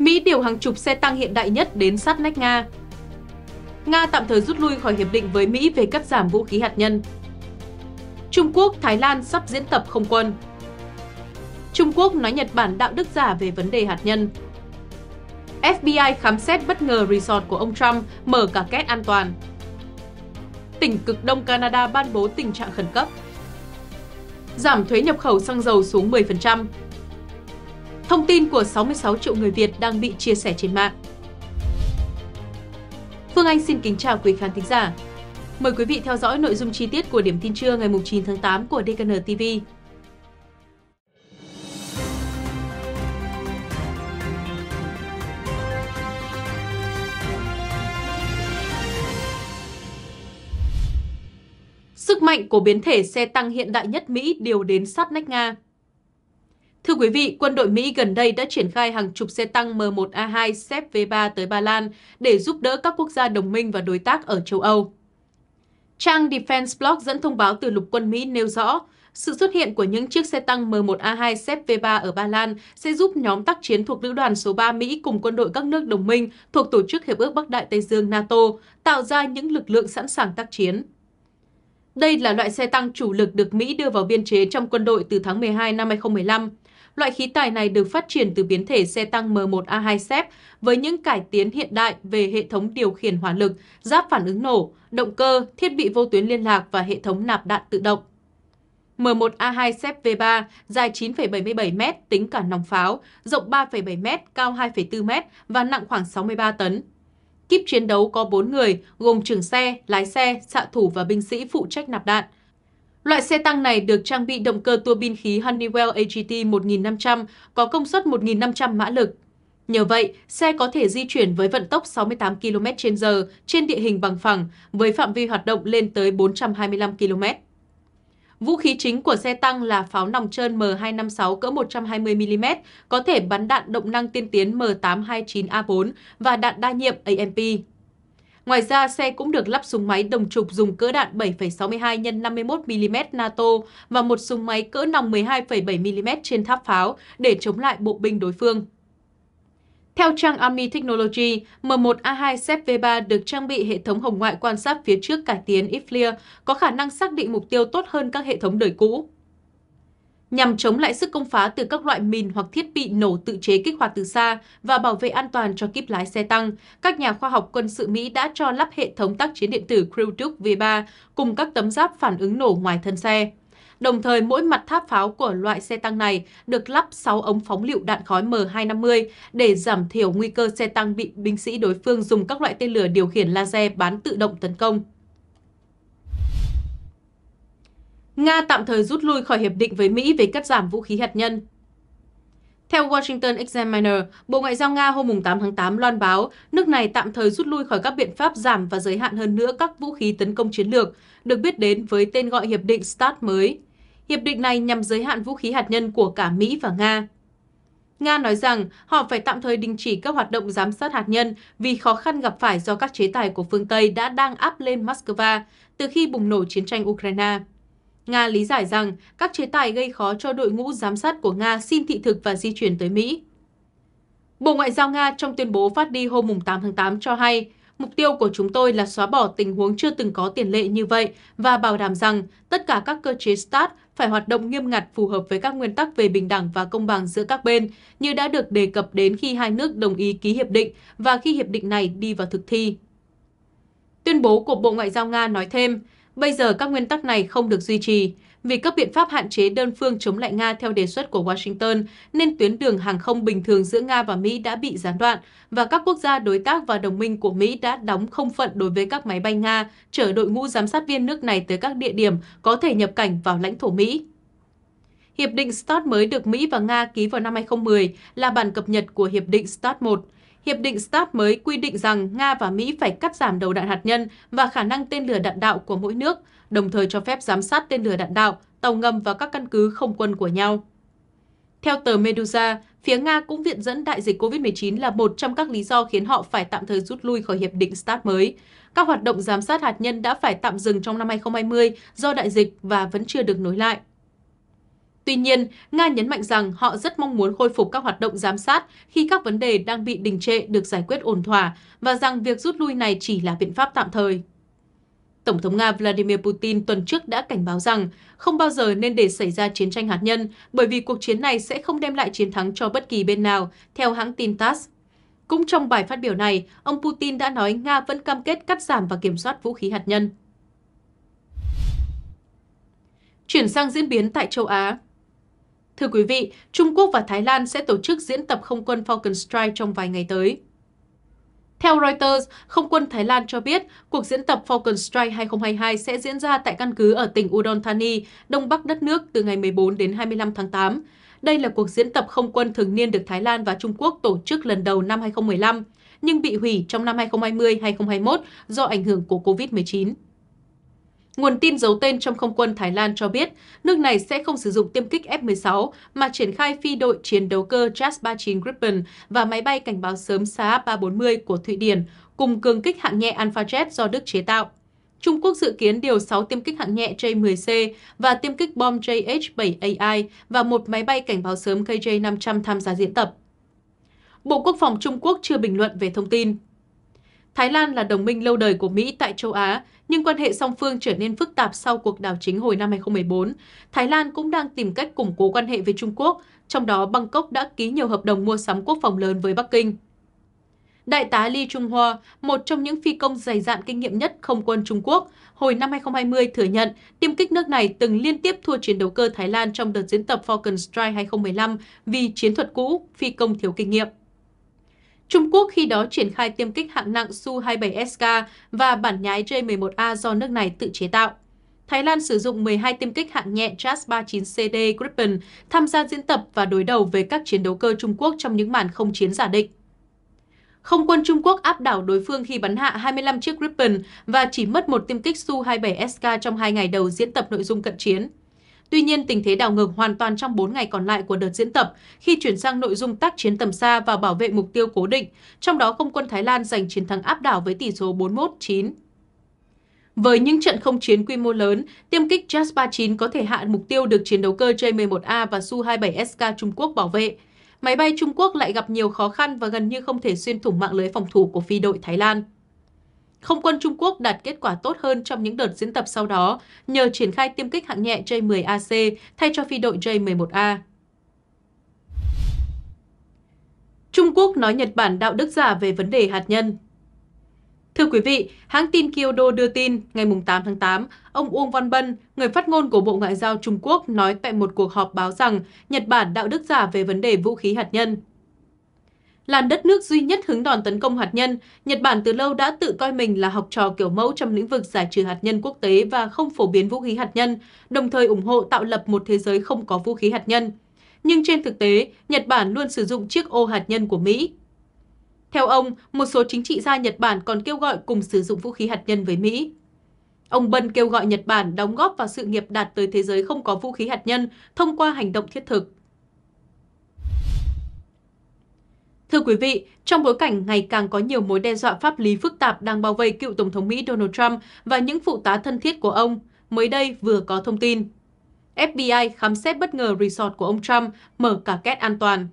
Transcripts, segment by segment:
Mỹ điều hàng chục xe tăng hiện đại nhất đến sát nách Nga. Nga tạm thời rút lui khỏi hiệp định với Mỹ về cắt giảm vũ khí hạt nhân. Trung Quốc, Thái Lan sắp diễn tập không quân. Trung Quốc nói Nhật Bản đạo đức giả về vấn đề hạt nhân. FBI khám xét bất ngờ resort của ông Trump, mở cả két an toàn. Tỉnh cực đông Canada ban bố tình trạng khẩn cấp. Giảm thuế nhập khẩu xăng dầu xuống 10%, thông tin của 66 triệu người Việt đang bị chia sẻ trên mạng. Phương Anh xin kính chào quý khán thính giả. Mời quý vị theo dõi nội dung chi tiết của điểm tin trưa ngày 9 tháng 8 của DKN TV. Sức mạnh của biến thể xe tăng hiện đại nhất Mỹ điều đến sát nách Nga. Thưa quý vị, quân đội Mỹ gần đây đã triển khai hàng chục xe tăng M1A2 xếp V3 tới Ba Lan để giúp đỡ các quốc gia đồng minh và đối tác ở châu Âu. Trang Defense Blog dẫn thông báo từ lục quân Mỹ nêu rõ, sự xuất hiện của những chiếc xe tăng M1A2 xếp V3 ở Ba Lan sẽ giúp nhóm tác chiến thuộc Lữ đoàn số 3 Mỹ cùng quân đội các nước đồng minh thuộc Tổ chức Hiệp ước Bắc Đại Tây Dương NATO tạo ra những lực lượng sẵn sàng tác chiến. Đây là loại xe tăng chủ lực được Mỹ đưa vào biên chế trong quân đội từ tháng 12 năm 2015. Loại khí tài này được phát triển từ biến thể xe tăng M1A2 SEP với những cải tiến hiện đại về hệ thống điều khiển hỏa lực, giáp phản ứng nổ, động cơ, thiết bị vô tuyến liên lạc và hệ thống nạp đạn tự động. M1A2 SEP V3 dài 9,77 m tính cả nòng pháo, rộng 3,7 m, cao 2,4 m và nặng khoảng 63 tấn. Kíp chiến đấu có 4 người, gồm trưởng xe, lái xe, xạ thủ và binh sĩ phụ trách nạp đạn – Loại xe tăng này được trang bị động cơ tua bin khí Honeywell AGT 1500 có công suất 1500 mã lực. Nhờ vậy, xe có thể di chuyển với vận tốc 68 km h trên địa hình bằng phẳng với phạm vi hoạt động lên tới 425 km. Vũ khí chính của xe tăng là pháo nòng trơn M256 cỡ 120mm, có thể bắn đạn động năng tiên tiến M829A4 và đạn đa nhiệm AMP. Ngoài ra, xe cũng được lắp súng máy đồng trục dùng cỡ đạn 7,62 x 51mm NATO và một súng máy cỡ nòng 12,7mm trên tháp pháo để chống lại bộ binh đối phương. Theo trang Army Technology, M1A2 Sep V3 được trang bị hệ thống hồng ngoại quan sát phía trước cải tiến IFLIR có khả năng xác định mục tiêu tốt hơn các hệ thống đời cũ nhằm chống lại sức công phá từ các loại mìn hoặc thiết bị nổ tự chế kích hoạt từ xa và bảo vệ an toàn cho kíp lái xe tăng, các nhà khoa học quân sự Mỹ đã cho lắp hệ thống tác chiến điện tử Crew Duke V3 cùng các tấm giáp phản ứng nổ ngoài thân xe. Đồng thời, mỗi mặt tháp pháo của loại xe tăng này được lắp 6 ống phóng lựu đạn khói M250 để giảm thiểu nguy cơ xe tăng bị binh sĩ đối phương dùng các loại tên lửa điều khiển laser bán tự động tấn công. Nga tạm thời rút lui khỏi hiệp định với Mỹ về cắt giảm vũ khí hạt nhân. Theo Washington Examiner, Bộ Ngoại giao Nga hôm 8 tháng 8 loan báo nước này tạm thời rút lui khỏi các biện pháp giảm và giới hạn hơn nữa các vũ khí tấn công chiến lược, được biết đến với tên gọi Hiệp định START mới. Hiệp định này nhằm giới hạn vũ khí hạt nhân của cả Mỹ và Nga. Nga nói rằng họ phải tạm thời đình chỉ các hoạt động giám sát hạt nhân vì khó khăn gặp phải do các chế tài của phương Tây đã đang áp lên Moscow từ khi bùng nổ chiến tranh Ukraine. Nga lý giải rằng các chế tài gây khó cho đội ngũ giám sát của Nga xin thị thực và di chuyển tới Mỹ. Bộ Ngoại giao Nga trong tuyên bố phát đi hôm 8 tháng 8 cho hay, mục tiêu của chúng tôi là xóa bỏ tình huống chưa từng có tiền lệ như vậy và bảo đảm rằng tất cả các cơ chế START phải hoạt động nghiêm ngặt phù hợp với các nguyên tắc về bình đẳng và công bằng giữa các bên như đã được đề cập đến khi hai nước đồng ý ký hiệp định và khi hiệp định này đi vào thực thi. Tuyên bố của Bộ Ngoại giao Nga nói thêm, Bây giờ các nguyên tắc này không được duy trì. Vì các biện pháp hạn chế đơn phương chống lại Nga theo đề xuất của Washington, nên tuyến đường hàng không bình thường giữa Nga và Mỹ đã bị gián đoạn, và các quốc gia đối tác và đồng minh của Mỹ đã đóng không phận đối với các máy bay Nga chở đội ngũ giám sát viên nước này tới các địa điểm có thể nhập cảnh vào lãnh thổ Mỹ. Hiệp định START mới được Mỹ và Nga ký vào năm 2010 là bản cập nhật của Hiệp định START 1. Hiệp định START mới quy định rằng Nga và Mỹ phải cắt giảm đầu đạn hạt nhân và khả năng tên lửa đạn đạo của mỗi nước, đồng thời cho phép giám sát tên lửa đạn đạo, tàu ngầm và các căn cứ không quân của nhau. Theo tờ Medusa, phía Nga cũng viện dẫn đại dịch COVID-19 là một trong các lý do khiến họ phải tạm thời rút lui khỏi hiệp định START mới. Các hoạt động giám sát hạt nhân đã phải tạm dừng trong năm 2020 do đại dịch và vẫn chưa được nối lại. Tuy nhiên, Nga nhấn mạnh rằng họ rất mong muốn khôi phục các hoạt động giám sát khi các vấn đề đang bị đình trệ được giải quyết ổn thỏa và rằng việc rút lui này chỉ là biện pháp tạm thời. Tổng thống Nga Vladimir Putin tuần trước đã cảnh báo rằng không bao giờ nên để xảy ra chiến tranh hạt nhân bởi vì cuộc chiến này sẽ không đem lại chiến thắng cho bất kỳ bên nào, theo hãng tin TASS. Cũng trong bài phát biểu này, ông Putin đã nói Nga vẫn cam kết cắt giảm và kiểm soát vũ khí hạt nhân. Chuyển sang diễn biến tại châu Á. Thưa quý vị, Trung Quốc và Thái Lan sẽ tổ chức diễn tập không quân Falcon Strike trong vài ngày tới. Theo Reuters, Không quân Thái Lan cho biết cuộc diễn tập Falcon Strike 2022 sẽ diễn ra tại căn cứ ở tỉnh Udon Thani, đông bắc đất nước từ ngày 14 đến 25 tháng 8. Đây là cuộc diễn tập không quân thường niên được Thái Lan và Trung Quốc tổ chức lần đầu năm 2015, nhưng bị hủy trong năm 2020-2021 do ảnh hưởng của COVID-19. Nguồn tin giấu tên trong không quân Thái Lan cho biết nước này sẽ không sử dụng tiêm kích F-16 mà triển khai phi đội chiến đấu cơ JAS-39 Gripen và máy bay cảnh báo sớm Saab 340 của Thụy Điển cùng cường kích hạng nhẹ Alpha Jet do Đức chế tạo. Trung Quốc dự kiến điều 6 tiêm kích hạng nhẹ J-10C và tiêm kích bom JH-7AI và một máy bay cảnh báo sớm KJ-500 tham gia diễn tập. Bộ Quốc phòng Trung Quốc chưa bình luận về thông tin. Thái Lan là đồng minh lâu đời của Mỹ tại châu Á, nhưng quan hệ song phương trở nên phức tạp sau cuộc đảo chính hồi năm 2014. Thái Lan cũng đang tìm cách củng cố quan hệ với Trung Quốc, trong đó Bangkok đã ký nhiều hợp đồng mua sắm quốc phòng lớn với Bắc Kinh. Đại tá Lee Trung Hoa, một trong những phi công dày dạn kinh nghiệm nhất không quân Trung Quốc, hồi năm 2020 thừa nhận tiêm kích nước này từng liên tiếp thua chiến đấu cơ Thái Lan trong đợt diễn tập Falcon Strike 2015 vì chiến thuật cũ, phi công thiếu kinh nghiệm. Trung Quốc khi đó triển khai tiêm kích hạng nặng Su-27SK và bản nhái J-11A do nước này tự chế tạo. Thái Lan sử dụng 12 tiêm kích hạng nhẹ JAS-39CD Gripen tham gia diễn tập và đối đầu với các chiến đấu cơ Trung Quốc trong những màn không chiến giả định. Không quân Trung Quốc áp đảo đối phương khi bắn hạ 25 chiếc Gripen và chỉ mất một tiêm kích Su-27SK trong hai ngày đầu diễn tập nội dung cận chiến. Tuy nhiên, tình thế đảo ngược hoàn toàn trong 4 ngày còn lại của đợt diễn tập khi chuyển sang nội dung tác chiến tầm xa và bảo vệ mục tiêu cố định, trong đó không quân Thái Lan giành chiến thắng áp đảo với tỷ số 41-9. Với những trận không chiến quy mô lớn, tiêm kích JAS-39 có thể hạ mục tiêu được chiến đấu cơ J-11A và Su-27SK Trung Quốc bảo vệ. Máy bay Trung Quốc lại gặp nhiều khó khăn và gần như không thể xuyên thủng mạng lưới phòng thủ của phi đội Thái Lan. Không quân Trung Quốc đạt kết quả tốt hơn trong những đợt diễn tập sau đó nhờ triển khai tiêm kích hạng nhẹ J-10AC thay cho phi đội J-11A. Trung Quốc nói Nhật Bản đạo đức giả về vấn đề hạt nhân Thưa quý vị, hãng tin Kyodo đưa tin ngày 8 tháng 8, ông Uông Văn Bân, người phát ngôn của Bộ Ngoại giao Trung Quốc nói tại một cuộc họp báo rằng Nhật Bản đạo đức giả về vấn đề vũ khí hạt nhân. Là đất nước duy nhất hứng đòn tấn công hạt nhân, Nhật Bản từ lâu đã tự coi mình là học trò kiểu mẫu trong lĩnh vực giải trừ hạt nhân quốc tế và không phổ biến vũ khí hạt nhân, đồng thời ủng hộ tạo lập một thế giới không có vũ khí hạt nhân. Nhưng trên thực tế, Nhật Bản luôn sử dụng chiếc ô hạt nhân của Mỹ. Theo ông, một số chính trị gia Nhật Bản còn kêu gọi cùng sử dụng vũ khí hạt nhân với Mỹ. Ông Bân kêu gọi Nhật Bản đóng góp vào sự nghiệp đạt tới thế giới không có vũ khí hạt nhân thông qua hành động thiết thực. Thưa quý vị, trong bối cảnh ngày càng có nhiều mối đe dọa pháp lý phức tạp đang bao vây cựu Tổng thống Mỹ Donald Trump và những phụ tá thân thiết của ông, mới đây vừa có thông tin. FBI khám xét bất ngờ resort của ông Trump, mở cả két an toàn.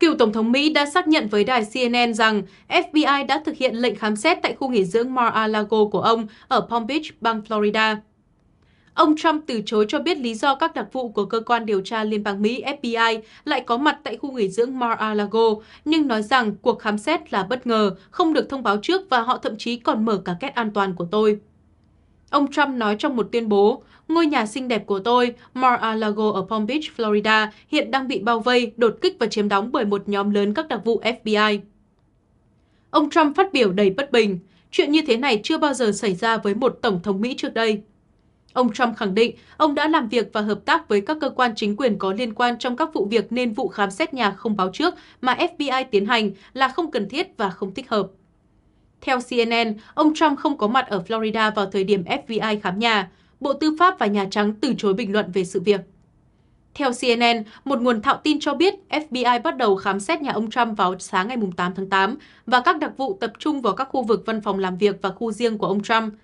Cựu Tổng thống Mỹ đã xác nhận với đài CNN rằng FBI đã thực hiện lệnh khám xét tại khu nghỉ dưỡng Mar-a-Lago của ông ở Palm Beach, bang Florida. Ông Trump từ chối cho biết lý do các đặc vụ của cơ quan điều tra Liên bang Mỹ FBI lại có mặt tại khu nghỉ dưỡng Mar-a-Lago, nhưng nói rằng cuộc khám xét là bất ngờ, không được thông báo trước và họ thậm chí còn mở cả két an toàn của tôi. Ông Trump nói trong một tuyên bố, ngôi nhà xinh đẹp của tôi, Mar-a-Lago ở Palm Beach, Florida, hiện đang bị bao vây, đột kích và chiếm đóng bởi một nhóm lớn các đặc vụ FBI. Ông Trump phát biểu đầy bất bình, chuyện như thế này chưa bao giờ xảy ra với một tổng thống Mỹ trước đây. Ông Trump khẳng định ông đã làm việc và hợp tác với các cơ quan chính quyền có liên quan trong các vụ việc nên vụ khám xét nhà không báo trước mà FBI tiến hành là không cần thiết và không thích hợp. Theo CNN, ông Trump không có mặt ở Florida vào thời điểm FBI khám nhà. Bộ Tư pháp và Nhà Trắng từ chối bình luận về sự việc. Theo CNN, một nguồn thạo tin cho biết FBI bắt đầu khám xét nhà ông Trump vào sáng ngày 8 tháng 8 và các đặc vụ tập trung vào các khu vực văn phòng làm việc và khu riêng của ông Trump.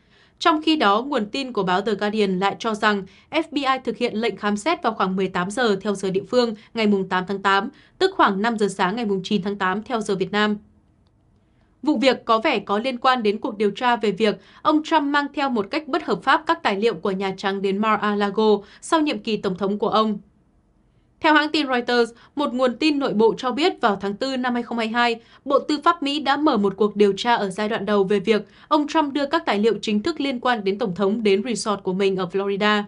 Trong khi đó, nguồn tin của báo The Guardian lại cho rằng FBI thực hiện lệnh khám xét vào khoảng 18 giờ theo giờ địa phương ngày 8 tháng 8, tức khoảng 5 giờ sáng ngày 9 tháng 8 theo giờ Việt Nam. Vụ việc có vẻ có liên quan đến cuộc điều tra về việc ông Trump mang theo một cách bất hợp pháp các tài liệu của Nhà Trắng đến Mar-a-Lago sau nhiệm kỳ tổng thống của ông. Theo hãng tin Reuters, một nguồn tin nội bộ cho biết vào tháng 4 năm 2022, Bộ Tư pháp Mỹ đã mở một cuộc điều tra ở giai đoạn đầu về việc ông Trump đưa các tài liệu chính thức liên quan đến Tổng thống đến resort của mình ở Florida.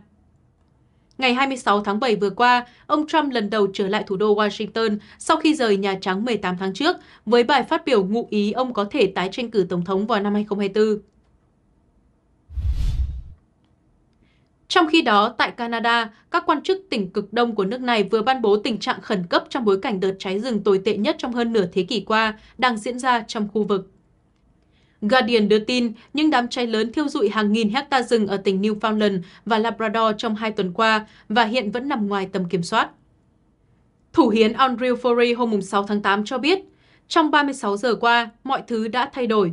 Ngày 26 tháng 7 vừa qua, ông Trump lần đầu trở lại thủ đô Washington sau khi rời Nhà Trắng 18 tháng trước với bài phát biểu ngụ ý ông có thể tái tranh cử Tổng thống vào năm 2024. Trong khi đó, tại Canada, các quan chức tỉnh cực đông của nước này vừa ban bố tình trạng khẩn cấp trong bối cảnh đợt cháy rừng tồi tệ nhất trong hơn nửa thế kỷ qua đang diễn ra trong khu vực. Guardian đưa tin những đám cháy lớn thiêu dụi hàng nghìn hecta rừng ở tỉnh Newfoundland và Labrador trong hai tuần qua và hiện vẫn nằm ngoài tầm kiểm soát. Thủ hiến Andrew Forey hôm 6 tháng 8 cho biết, trong 36 giờ qua, mọi thứ đã thay đổi.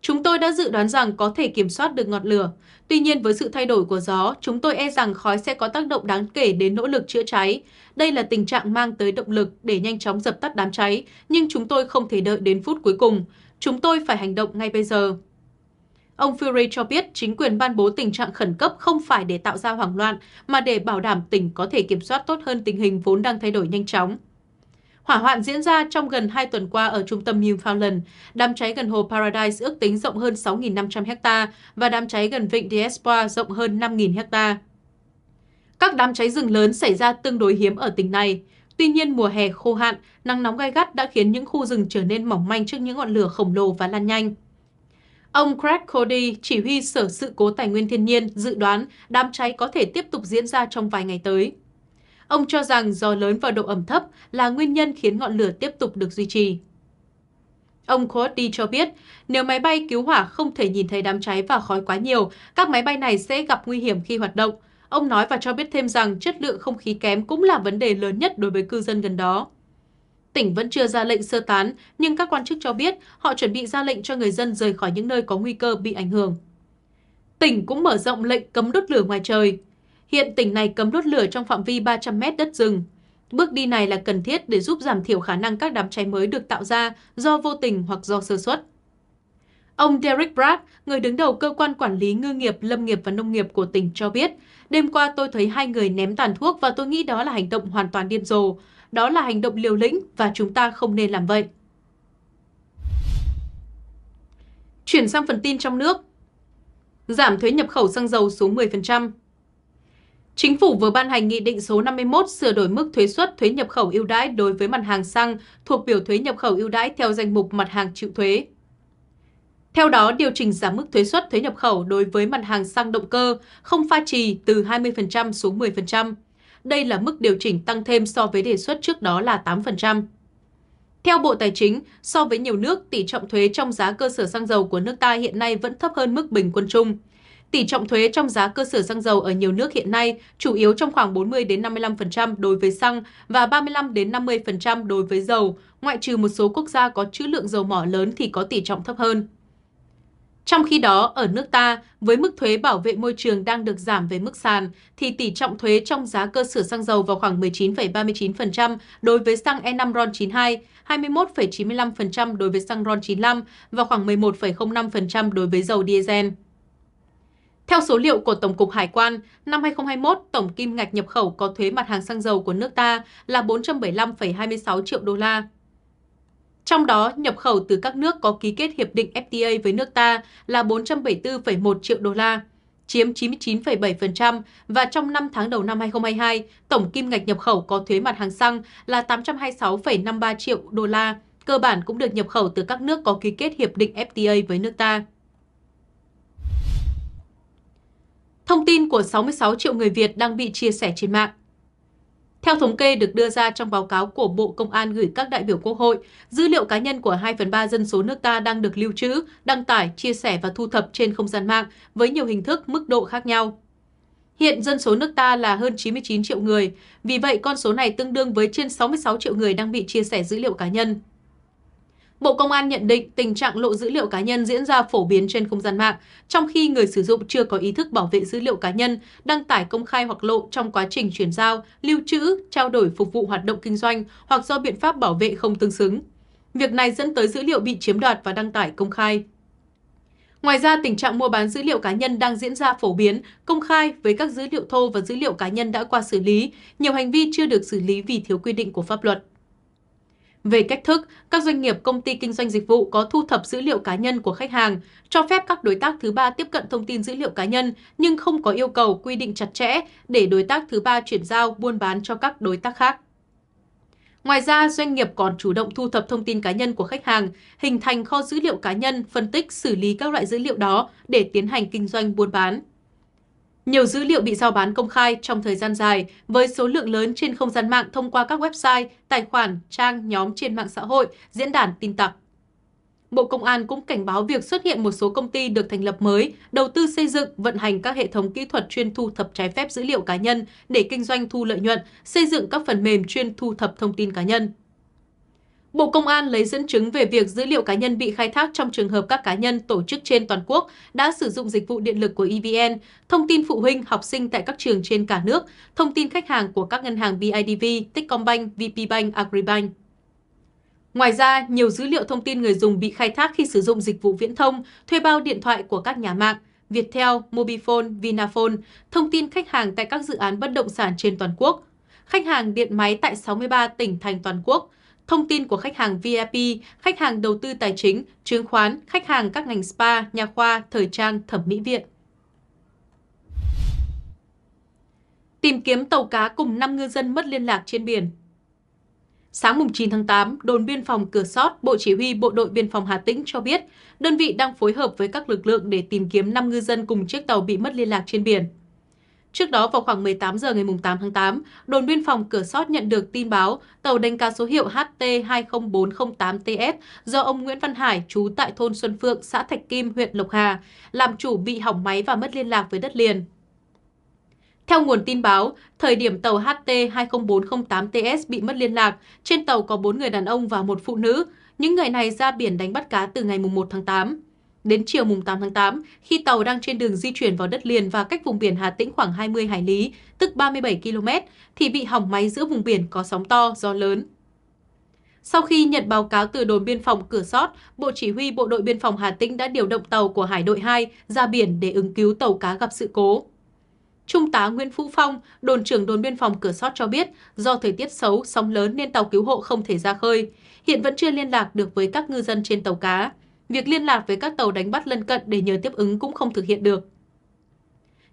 Chúng tôi đã dự đoán rằng có thể kiểm soát được ngọn lửa. Tuy nhiên với sự thay đổi của gió, chúng tôi e rằng khói sẽ có tác động đáng kể đến nỗ lực chữa cháy. Đây là tình trạng mang tới động lực để nhanh chóng dập tắt đám cháy, nhưng chúng tôi không thể đợi đến phút cuối cùng. Chúng tôi phải hành động ngay bây giờ. Ông Fury cho biết chính quyền ban bố tình trạng khẩn cấp không phải để tạo ra hoảng loạn, mà để bảo đảm tỉnh có thể kiểm soát tốt hơn tình hình vốn đang thay đổi nhanh chóng. Hỏa hoạn diễn ra trong gần 2 tuần qua ở trung tâm Newfoundland. Đám cháy gần hồ Paradise ước tính rộng hơn 6.500 hecta và đám cháy gần vịnh Diaspora rộng hơn 5.000 hecta. Các đám cháy rừng lớn xảy ra tương đối hiếm ở tỉnh này. Tuy nhiên, mùa hè khô hạn, nắng nóng gai gắt đã khiến những khu rừng trở nên mỏng manh trước những ngọn lửa khổng lồ và lan nhanh. Ông Craig Cody, chỉ huy Sở Sự cố Tài nguyên Thiên nhiên, dự đoán đám cháy có thể tiếp tục diễn ra trong vài ngày tới. Ông cho rằng gió lớn và độ ẩm thấp là nguyên nhân khiến ngọn lửa tiếp tục được duy trì. Ông Crotty cho biết, nếu máy bay cứu hỏa không thể nhìn thấy đám cháy và khói quá nhiều, các máy bay này sẽ gặp nguy hiểm khi hoạt động. Ông nói và cho biết thêm rằng chất lượng không khí kém cũng là vấn đề lớn nhất đối với cư dân gần đó. Tỉnh vẫn chưa ra lệnh sơ tán, nhưng các quan chức cho biết họ chuẩn bị ra lệnh cho người dân rời khỏi những nơi có nguy cơ bị ảnh hưởng. Tỉnh cũng mở rộng lệnh cấm đốt lửa ngoài trời. Hiện tỉnh này cấm đốt lửa trong phạm vi 300 mét đất rừng. Bước đi này là cần thiết để giúp giảm thiểu khả năng các đám cháy mới được tạo ra do vô tình hoặc do sơ suất. Ông Derek Brad, người đứng đầu cơ quan quản lý ngư nghiệp, lâm nghiệp và nông nghiệp của tỉnh cho biết, đêm qua tôi thấy hai người ném tàn thuốc và tôi nghĩ đó là hành động hoàn toàn điên rồ. Đó là hành động liều lĩnh và chúng ta không nên làm vậy. Chuyển sang phần tin trong nước. Giảm thuế nhập khẩu xăng dầu xuống 10%. Chính phủ vừa ban hành Nghị định số 51 sửa đổi mức thuế suất thuế nhập khẩu ưu đãi đối với mặt hàng xăng thuộc biểu thuế nhập khẩu ưu đãi theo danh mục mặt hàng chịu thuế. Theo đó, điều chỉnh giảm mức thuế suất thuế nhập khẩu đối với mặt hàng xăng động cơ không pha trì từ 20% xuống 10%. Đây là mức điều chỉnh tăng thêm so với đề xuất trước đó là 8%. Theo Bộ Tài chính, so với nhiều nước, tỷ trọng thuế trong giá cơ sở xăng dầu của nước ta hiện nay vẫn thấp hơn mức bình quân chung – Tỷ trọng thuế trong giá cơ sở xăng dầu ở nhiều nước hiện nay chủ yếu trong khoảng 40 đến 55% đối với xăng và 35 đến 50% đối với dầu, ngoại trừ một số quốc gia có trữ lượng dầu mỏ lớn thì có tỷ trọng thấp hơn. Trong khi đó, ở nước ta, với mức thuế bảo vệ môi trường đang được giảm về mức sàn, thì tỷ trọng thuế trong giá cơ sở xăng dầu vào khoảng 19,39% đối với xăng E5 RON92, 21,95% đối với xăng RON95 và khoảng 11,05% đối với dầu diesel. Theo số liệu của Tổng cục Hải quan, năm 2021, tổng kim ngạch nhập khẩu có thuế mặt hàng xăng dầu của nước ta là 475,26 triệu đô la. Trong đó, nhập khẩu từ các nước có ký kết hiệp định FTA với nước ta là 474,1 triệu đô la, chiếm 99,7% và trong 5 tháng đầu năm 2022, tổng kim ngạch nhập khẩu có thuế mặt hàng xăng là 826,53 triệu đô la, cơ bản cũng được nhập khẩu từ các nước có ký kết hiệp định FTA với nước ta. thông tin của 66 triệu người Việt đang bị chia sẻ trên mạng. Theo thống kê được đưa ra trong báo cáo của Bộ Công an gửi các đại biểu Quốc hội, dữ liệu cá nhân của 2 phần 3 dân số nước ta đang được lưu trữ, đăng tải, chia sẻ và thu thập trên không gian mạng với nhiều hình thức, mức độ khác nhau. Hiện dân số nước ta là hơn 99 triệu người, vì vậy con số này tương đương với trên 66 triệu người đang bị chia sẻ dữ liệu cá nhân. Bộ Công an nhận định tình trạng lộ dữ liệu cá nhân diễn ra phổ biến trên không gian mạng, trong khi người sử dụng chưa có ý thức bảo vệ dữ liệu cá nhân, đăng tải công khai hoặc lộ trong quá trình chuyển giao, lưu trữ, trao đổi phục vụ hoạt động kinh doanh hoặc do biện pháp bảo vệ không tương xứng. Việc này dẫn tới dữ liệu bị chiếm đoạt và đăng tải công khai. Ngoài ra, tình trạng mua bán dữ liệu cá nhân đang diễn ra phổ biến, công khai với các dữ liệu thô và dữ liệu cá nhân đã qua xử lý, nhiều hành vi chưa được xử lý vì thiếu quy định của pháp luật. Về cách thức, các doanh nghiệp công ty kinh doanh dịch vụ có thu thập dữ liệu cá nhân của khách hàng, cho phép các đối tác thứ ba tiếp cận thông tin dữ liệu cá nhân nhưng không có yêu cầu quy định chặt chẽ để đối tác thứ ba chuyển giao buôn bán cho các đối tác khác. Ngoài ra, doanh nghiệp còn chủ động thu thập thông tin cá nhân của khách hàng, hình thành kho dữ liệu cá nhân, phân tích, xử lý các loại dữ liệu đó để tiến hành kinh doanh buôn bán. Nhiều dữ liệu bị giao bán công khai trong thời gian dài với số lượng lớn trên không gian mạng thông qua các website, tài khoản, trang, nhóm trên mạng xã hội, diễn đàn tin tặc. Bộ Công an cũng cảnh báo việc xuất hiện một số công ty được thành lập mới, đầu tư xây dựng, vận hành các hệ thống kỹ thuật chuyên thu thập trái phép dữ liệu cá nhân để kinh doanh thu lợi nhuận, xây dựng các phần mềm chuyên thu thập thông tin cá nhân. Bộ Công an lấy dẫn chứng về việc dữ liệu cá nhân bị khai thác trong trường hợp các cá nhân tổ chức trên toàn quốc đã sử dụng dịch vụ điện lực của EVN, thông tin phụ huynh, học sinh tại các trường trên cả nước, thông tin khách hàng của các ngân hàng BIDV, Techcombank, VPBank, Agribank. Ngoài ra, nhiều dữ liệu thông tin người dùng bị khai thác khi sử dụng dịch vụ viễn thông, thuê bao điện thoại của các nhà mạng, Viettel, Mobifone, Vinaphone, thông tin khách hàng tại các dự án bất động sản trên toàn quốc, khách hàng điện máy tại 63 tỉnh thành toàn quốc, thông tin của khách hàng VIP, khách hàng đầu tư tài chính, chứng khoán, khách hàng các ngành spa, nhà khoa, thời trang, thẩm mỹ viện. Tìm kiếm tàu cá cùng 5 ngư dân mất liên lạc trên biển Sáng 9 tháng 8, đồn biên phòng Cửa Sót, Bộ Chỉ huy Bộ đội Biên phòng Hà Tĩnh cho biết, đơn vị đang phối hợp với các lực lượng để tìm kiếm 5 ngư dân cùng chiếc tàu bị mất liên lạc trên biển. Trước đó vào khoảng 18 giờ ngày 8 tháng 8, đồn biên phòng Cửa Sót nhận được tin báo tàu đánh cá số hiệu HT20408TS do ông Nguyễn Văn Hải, trú tại thôn Xuân Phượng, xã Thạch Kim, huyện Lộc Hà, làm chủ bị hỏng máy và mất liên lạc với đất liền. Theo nguồn tin báo, thời điểm tàu HT20408TS bị mất liên lạc, trên tàu có 4 người đàn ông và một phụ nữ. Những người này ra biển đánh bắt cá từ ngày 1 tháng 8. Đến chiều mùng 8 tháng 8, khi tàu đang trên đường di chuyển vào đất liền và cách vùng biển Hà Tĩnh khoảng 20 hải lý, tức 37 km, thì bị hỏng máy giữa vùng biển có sóng to, gió lớn. Sau khi nhận báo cáo từ đồn biên phòng Cửa Sót, Bộ Chỉ huy Bộ đội Biên phòng Hà Tĩnh đã điều động tàu của Hải đội 2 ra biển để ứng cứu tàu cá gặp sự cố. Trung tá Nguyễn Phú Phong, đồn trưởng đồn biên phòng Cửa Sót cho biết do thời tiết xấu, sóng lớn nên tàu cứu hộ không thể ra khơi. Hiện vẫn chưa liên lạc được với các ngư dân trên tàu cá việc liên lạc với các tàu đánh bắt lân cận để nhờ tiếp ứng cũng không thực hiện được.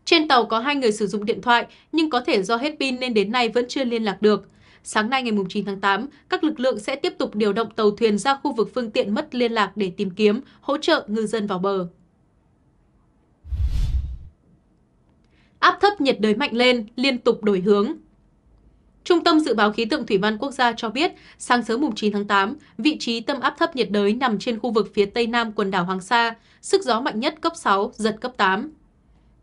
Trên tàu có hai người sử dụng điện thoại, nhưng có thể do hết pin nên đến nay vẫn chưa liên lạc được. Sáng nay ngày 9 tháng 8, các lực lượng sẽ tiếp tục điều động tàu thuyền ra khu vực phương tiện mất liên lạc để tìm kiếm, hỗ trợ ngư dân vào bờ. Áp thấp nhiệt đới mạnh lên, liên tục đổi hướng, Trung tâm Dự báo Khí tượng Thủy văn Quốc gia cho biết, sáng sớm 9 tháng 8, vị trí tâm áp thấp nhiệt đới nằm trên khu vực phía tây nam quần đảo Hoàng Sa, sức gió mạnh nhất cấp 6, giật cấp 8.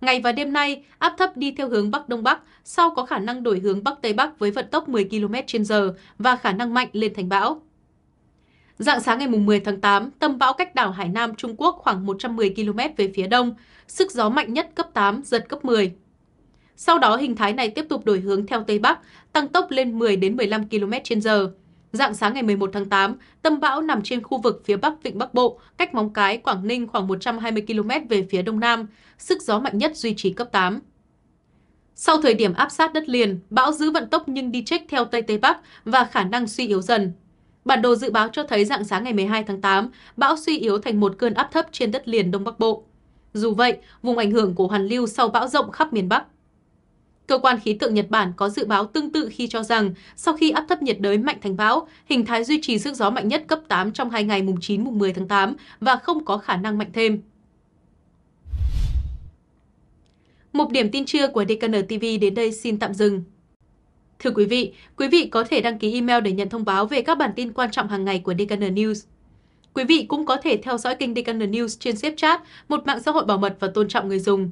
Ngày và đêm nay, áp thấp đi theo hướng Bắc Đông Bắc, sau có khả năng đổi hướng Bắc Tây Bắc với vận tốc 10 km h và khả năng mạnh lên thành bão. Dạng sáng ngày 10 tháng 8, tâm bão cách đảo Hải Nam Trung Quốc khoảng 110 km về phía đông, sức gió mạnh nhất cấp 8, giật cấp 10. Sau đó hình thái này tiếp tục đổi hướng theo Tây Bắc, tăng tốc lên 10 đến 15 km h Dạng sáng ngày 11 tháng 8, tâm bão nằm trên khu vực phía Bắc Vịnh Bắc Bộ, cách Móng Cái, Quảng Ninh khoảng 120 km về phía Đông Nam, sức gió mạnh nhất duy trì cấp 8. Sau thời điểm áp sát đất liền, bão giữ vận tốc nhưng đi trách theo Tây Tây Bắc và khả năng suy yếu dần. Bản đồ dự báo cho thấy dạng sáng ngày 12 tháng 8, bão suy yếu thành một cơn áp thấp trên đất liền Đông Bắc Bộ. Dù vậy, vùng ảnh hưởng của hoàn lưu sau bão rộng khắp miền Bắc. Cơ quan khí tượng Nhật Bản có dự báo tương tự khi cho rằng sau khi áp thấp nhiệt đới mạnh thành bão, hình thái duy trì sức gió mạnh nhất cấp 8 trong hai ngày mùng 9 mùng 10 tháng 8 và không có khả năng mạnh thêm. Một điểm tin trưa của DKN TV đến đây xin tạm dừng. Thưa quý vị, quý vị có thể đăng ký email để nhận thông báo về các bản tin quan trọng hàng ngày của DKN News. Quý vị cũng có thể theo dõi kênh DKN News trên Snapchat, một mạng xã hội bảo mật và tôn trọng người dùng.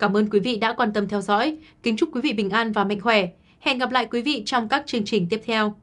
Cảm ơn quý vị đã quan tâm theo dõi. Kính chúc quý vị bình an và mạnh khỏe. Hẹn gặp lại quý vị trong các chương trình tiếp theo.